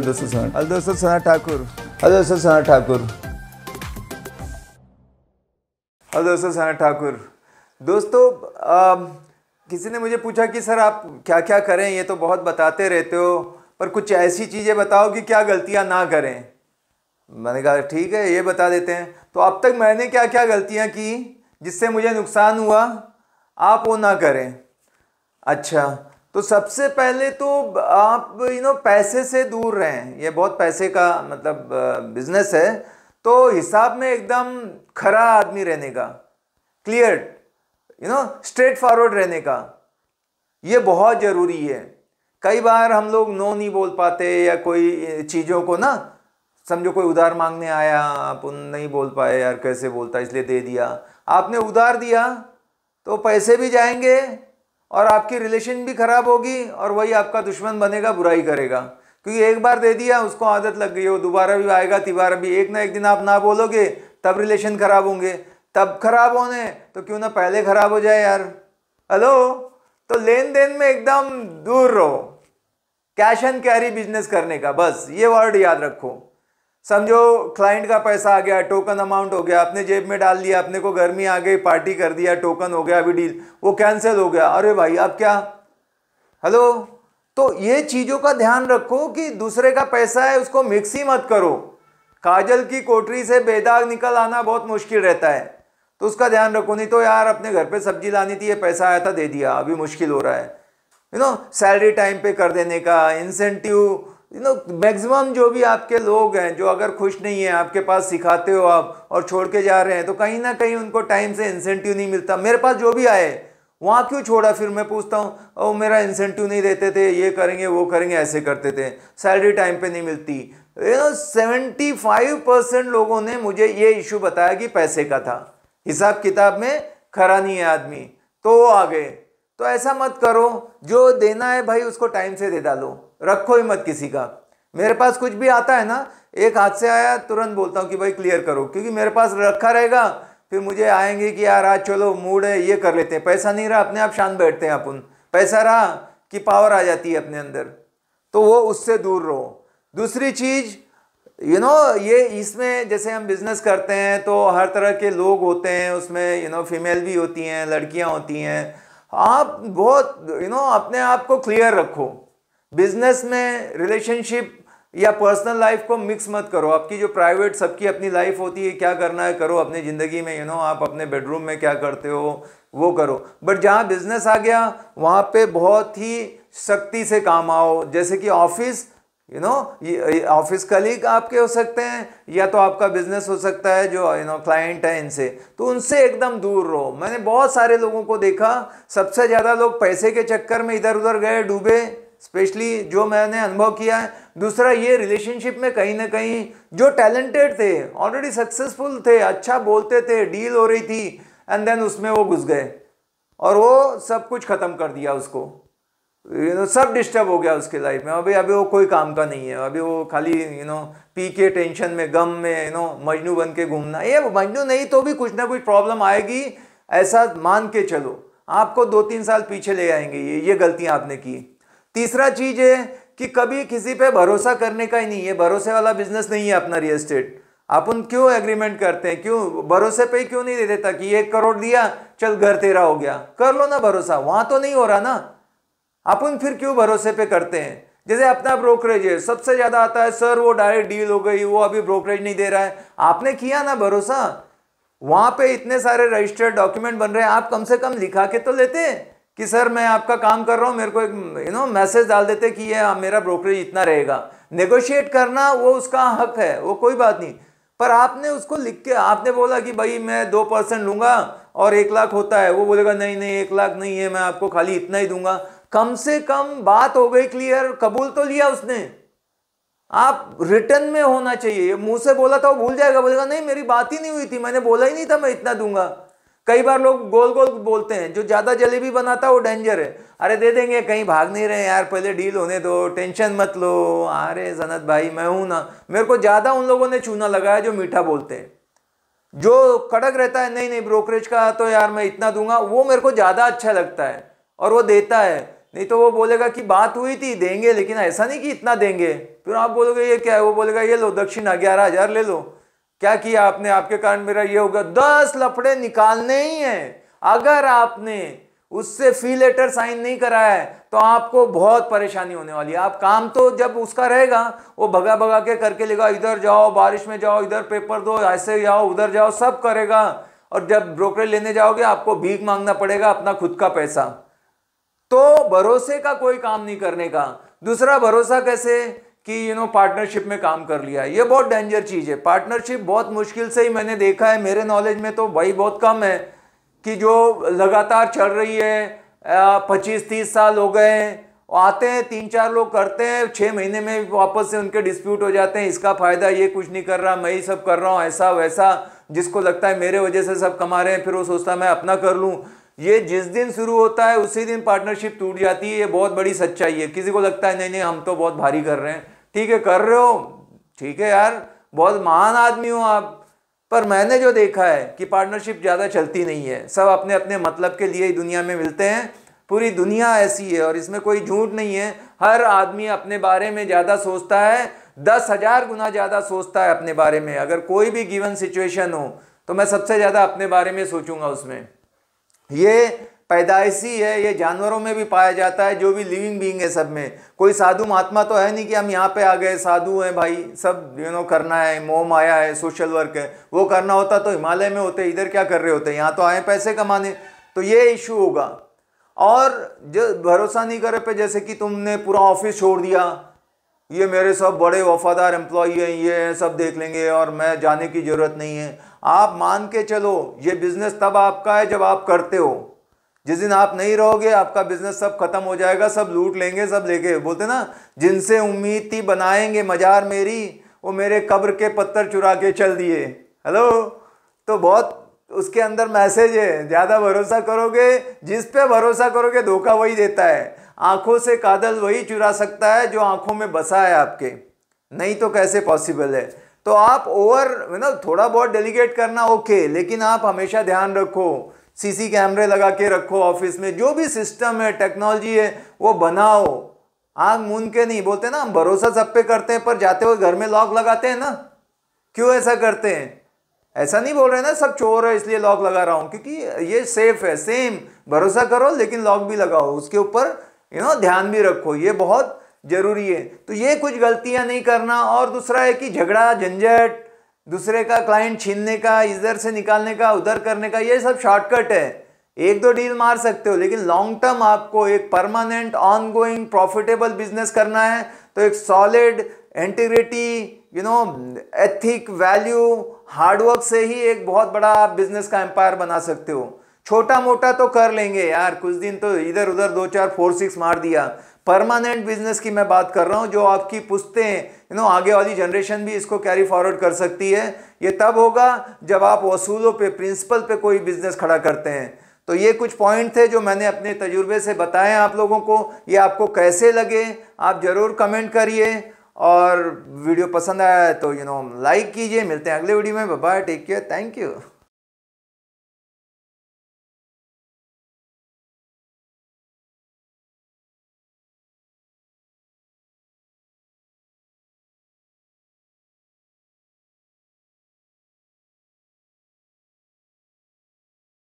ठाकुर दोस्तों आ, किसी ने मुझे पूछा कि सर आप क्या क्या करें ये तो बहुत बताते रहते हो पर कुछ ऐसी चीज़ें बताओ कि क्या गलतियां ना करें मैंने कहा ठीक है ये बता देते हैं तो अब तक मैंने क्या क्या गलतियां की जिससे मुझे नुकसान हुआ आप वो ना करें अच्छा तो सबसे पहले तो आप यू नो पैसे से दूर रहें ये बहुत पैसे का मतलब बिजनेस है तो हिसाब में एकदम खरा आदमी रहने का clear you know straightforward रहने का ये बहुत ज़रूरी है कई बार हम लोग नो नहीं बोल पाते या कोई चीज़ों को ना समझो कोई उधार मांगने आया आप उन नहीं बोल पाए यार कैसे बोलता इसलिए दे दिया आपने उधार दिया तो पैसे भी जाएंगे और आपकी रिलेशन भी ख़राब होगी और वही आपका दुश्मन बनेगा बुराई करेगा क्योंकि एक बार दे दिया उसको आदत लग गई वो दोबारा भी आएगा तिबारा भी एक ना एक दिन आप ना बोलोगे तब रिलेशन ख़राब होंगे तब खराब होने तो क्यों ना पहले ख़राब हो जाए यार हेलो तो लेन देन में एकदम दूर रहो कैश एंड कैरी बिजनेस करने का बस ये वर्ड याद रखो समझो क्लाइंट का पैसा आ गया टोकन अमाउंट हो गया अपने जेब में डाल दिया अपने को गर्मी आ गई पार्टी कर दिया टोकन हो गया अभी डील वो कैंसिल हो गया अरे भाई अब क्या हेलो तो ये चीज़ों का ध्यान रखो कि दूसरे का पैसा है उसको मिक्स ही मत करो काजल की कोटरी से बेदाग निकल आना बहुत मुश्किल रहता है तो उसका ध्यान रखो नहीं तो यार अपने घर पे सब्जी लानी थी ये पैसा आया था दे दिया अभी मुश्किल हो रहा है यू नो सैलरी टाइम पे कर देने का इंसेंटिव यू नो मैक्सिमम जो भी आपके लोग हैं जो अगर खुश नहीं है आपके पास सिखाते हो आप और छोड़ के जा रहे हैं तो कहीं ना कहीं उनको टाइम से इंसेंटिव नहीं मिलता मेरे पास जो भी आए वहाँ क्यों छोड़ा फिर मैं पूछता हूँ ओ मेरा इंसेंटिव नहीं देते थे ये करेंगे वो करेंगे ऐसे करते थे सैलरी टाइम पर नहीं मिलती you know seventy five percent लोगों ने मुझे ये इशू बताया कि पैसे का था हिसाब किताब में खरा नहीं है आदमी तो वो आ गए तो ऐसा मत करो जो देना है भाई उसको टाइम से दे डालो रखो ही मत किसी का मेरे पास कुछ भी आता है ना एक हाथ से आया तुरंत बोलता हूँ कि भाई क्लियर करो क्योंकि मेरे पास रखा रहेगा फिर मुझे आएंगे कि यार आज चलो मूड है ये कर लेते हैं पैसा नहीं रहा अपने आप शांत बैठते हैं अपन पैसा रहा कि पावर आ जाती है अपने अंदर तो वो उससे दूर रहो दूसरी चीज़ यू नो ये इसमें जैसे हम बिज़नेस करते हैं तो हर तरह के लोग होते हैं उसमें यू नो फीमेल भी होती हैं लड़कियां होती हैं आप बहुत यू नो अपने आप को क्लियर रखो बिजनेस में रिलेशनशिप या पर्सनल लाइफ को मिक्स मत करो आपकी जो प्राइवेट सबकी अपनी लाइफ होती है क्या करना है करो अपनी ज़िंदगी में यू नो आप अपने बेडरूम में क्या करते हो वो करो बट जहाँ बिजनेस आ गया वहाँ पे बहुत ही सख्ती से काम आओ जैसे कि office you know office colleague आपके हो सकते हैं या तो आपका बिजनेस हो सकता है जो यू नो क्लाइंट है इनसे तो उनसे एकदम दूर रहो मैंने बहुत सारे लोगों को देखा सबसे ज़्यादा लोग पैसे के चक्कर में इधर उधर गए डूबे स्पेशली जो मैंने अनुभव किया है दूसरा ये रिलेशनशिप में कहीं ना कहीं जो टैलेंटेड थे ऑलरेडी सक्सेसफुल थे अच्छा बोलते थे डील हो रही थी एंड देन उसमें वो घुस गए और वो सब कुछ ख़त्म कर दिया उसको यू नो सब डिस्टर्ब हो गया उसके लाइफ में अभी अभी वो कोई काम का नहीं है अभी वो खाली यू नो पी के टेंशन में गम में यू नो मजनू बन के घूमना ये मजनू नहीं तो भी कुछ ना कुछ प्रॉब्लम आएगी ऐसा मान के चलो आपको दो तीन साल पीछे ले आएंगे ये ये गलतियाँ आपने की तीसरा चीज है कि कभी किसी पे भरोसा करने का ही नहीं है भरोसे वाला बिजनेस नहीं है अपना रियल स्टेट अपन क्यों एग्रीमेंट करते हैं क्यों भरोसे पे क्यों नहीं दे देता कि एक करोड़ दिया चल घर तेरा हो गया कर लो ना भरोसा वहां तो नहीं हो रहा ना अपन फिर क्यों भरोसे पे करते हैं जैसे अपना ब्रोकरेज है सबसे ज़्यादा आता है सर वो डायरेक्ट डील हो गई वो अभी ब्रोकरेज नहीं दे रहा है आपने किया ना भरोसा वहां पे इतने सारे रजिस्टर्ड डॉक्यूमेंट बन रहे हैं आप कम से कम लिखा के तो लेते हैं कि सर मैं आपका काम कर रहा हूँ मेरे को एक यू नो मैसेज डाल देते कि ये मेरा ब्रोकरेज इतना रहेगा नेगोशिएट करना वो उसका हक है वो कोई बात नहीं पर आपने उसको लिख के आपने बोला कि भाई मैं दो परसेंट लूँगा और एक लाख होता है वो बोलेगा नहीं नहीं एक लाख नहीं है मैं आपको खाली इतना ही दूंगा कम से कम बात हो गई क्लियर कबूल तो लिया उसने आप रिटर्न में होना चाहिए मुंह से बोला था वो भूल जाएगा बोलेगा नहीं मेरी बात ही नहीं हुई थी मैंने बोला ही नहीं था मैं इतना दूंगा कई बार लोग गोल गोल बोलते हैं जो ज़्यादा जलेबी बनाता है वो डेंजर है अरे दे देंगे कहीं भाग नहीं रहे यार पहले डील होने दो टेंशन मत लो अरे जनत भाई मैं हूं ना मेरे को ज़्यादा उन लोगों ने चूना लगाया जो मीठा बोलते हैं जो कड़क रहता है नहीं नहीं ब्रोकरेज का तो यार मैं इतना दूंगा वो मेरे को ज़्यादा अच्छा लगता है और वो देता है नहीं तो वो बोलेगा कि बात हुई थी देंगे लेकिन ऐसा नहीं कि इतना देंगे फिर आप बोलोगे ये क्या है वो बोलेगा ये लो दक्षिणा ग्यारह हज़ार ले लो क्या किया आपने आपके कारण मेरा ये होगा दस लफड़े निकालने ही हैं अगर आपने उससे फी लेटर साइन नहीं कराया है तो आपको बहुत परेशानी होने वाली है आप काम तो जब उसका रहेगा वो भगा भगा के करके लेगा इधर जाओ बारिश में जाओ इधर पेपर दो ऐसे जाओ उधर जाओ सब करेगा और जब ब्रोकरेज लेने जाओगे आपको भीख मांगना पड़ेगा अपना खुद का पैसा तो भरोसे का कोई काम नहीं करने का दूसरा भरोसा कैसे कि यू नो पार्टनरशिप में काम कर लिया ये बहुत डेंजर चीज़ है पार्टनरशिप बहुत मुश्किल से ही मैंने देखा है मेरे नॉलेज में तो वही बहुत कम है कि जो लगातार चल रही है पच्चीस तीस साल हो गए आते हैं तीन चार लोग करते हैं छः महीने में वापस से उनके डिस्प्यूट हो जाते हैं इसका फ़ायदा ये कुछ नहीं कर रहा मैं ही सब कर रहा हूँ ऐसा वैसा जिसको लगता है मेरे वजह से सब कमा रहे हैं फिर वो सोचता है मैं अपना कर लूँ ये जिस दिन शुरू होता है उसी दिन पार्टनरशिप टूट जाती है ये बहुत बड़ी सच्चाई है किसी को लगता है नहीं नहीं हम तो बहुत भारी कर रहे हैं ठीक है कर रहे हो ठीक है यार बहुत महान आदमी हो आप पर मैंने जो देखा है कि पार्टनरशिप ज़्यादा चलती नहीं है सब अपने अपने मतलब के लिए ही दुनिया में मिलते हैं पूरी दुनिया ऐसी है और इसमें कोई झूठ नहीं है हर आदमी अपने बारे में ज़्यादा सोचता है दस हज़ार गुना ज़्यादा सोचता है अपने बारे में अगर कोई भी गिवन सिचुएशन हो तो मैं सबसे ज़्यादा अपने बारे में सोचूंगा उसमें ये पैदाइशी है ये जानवरों में भी पाया जाता है जो भी लिविंग बींग है सब में कोई साधु महात्मा तो है नहीं कि हम यहाँ पे आ गए साधु हैं भाई सब यू नो करना है मोम आया है सोशल वर्क है वो करना होता तो हिमालय में होते इधर क्या कर रहे होते यहाँ तो आए पैसे कमाने तो ये इशू होगा और जो भरोसा नहीं करे पे जैसे कि तुमने पूरा ऑफिस छोड़ दिया ये मेरे सब बड़े वफादार एम्प्लॉई हैं ये सब देख लेंगे और मैं जाने की ज़रूरत नहीं है आप मान के चलो ये बिज़नेस तब आपका है जब आप करते हो जिस दिन आप नहीं रहोगे आपका बिजनेस सब खत्म हो जाएगा सब लूट लेंगे सब लेके बोलते ना जिनसे उम्मीद थी बनाएंगे मजार मेरी वो मेरे कब्र के पत्थर चुरा के चल दिए हेलो तो बहुत उसके अंदर मैसेज है ज़्यादा भरोसा करोगे जिस पे भरोसा करोगे धोखा वही देता है आँखों से कादल वही चुरा सकता है जो आँखों में बसा है आपके नहीं तो कैसे पॉसिबल है तो आप ओवर ना थोड़ा बहुत डेलीगेट करना ओके लेकिन आप हमेशा ध्यान रखो सीसी कैमरे लगा के रखो ऑफिस में जो भी सिस्टम है टेक्नोलॉजी है वो बनाओ आग मून के नहीं बोलते ना हम भरोसा सब पे करते हैं पर जाते हुए घर में लॉक लगाते हैं ना क्यों ऐसा करते हैं ऐसा नहीं बोल रहे ना सब चोर है इसलिए लॉक लगा रहा हूँ क्योंकि ये सेफ है सेम भरोसा करो लेकिन लॉक भी लगाओ उसके ऊपर यू नो ध्यान भी रखो ये बहुत जरूरी है तो ये कुछ गलतियाँ नहीं करना और दूसरा है कि झगड़ा झंझट दूसरे का क्लाइंट छीनने का इधर से निकालने का उधर करने का ये सब शॉर्टकट है एक दो डील मार सकते हो लेकिन लॉन्ग टर्म आपको एक परमानेंट ऑनगोइंग प्रॉफिटेबल बिजनेस करना है तो एक solid integrity you know ethic value hard work से ही एक बहुत बड़ा आप बिजनेस का एम्पायर बना सकते हो छोटा मोटा तो कर लेंगे यार कुछ दिन तो इधर उधर दो चार फोर सिक्स मार दिया परमानेंट बिजनेस की मैं बात कर रहा हूँ जो आपकी पुस्तें यू नो आगे वाली जनरेशन भी इसको कैरी फॉरवर्ड कर सकती है ये तब होगा जब आप असूलों पे प्रिंसिपल पे कोई बिजनेस खड़ा करते हैं तो ये कुछ पॉइंट थे जो मैंने अपने तजुर्बे से बताए आप लोगों को ये आपको कैसे लगे आप ज़रूर कमेंट करिए और वीडियो पसंद आया तो यू नो लाइक कीजिए मिलते हैं अगले वीडियो में bye take care thank you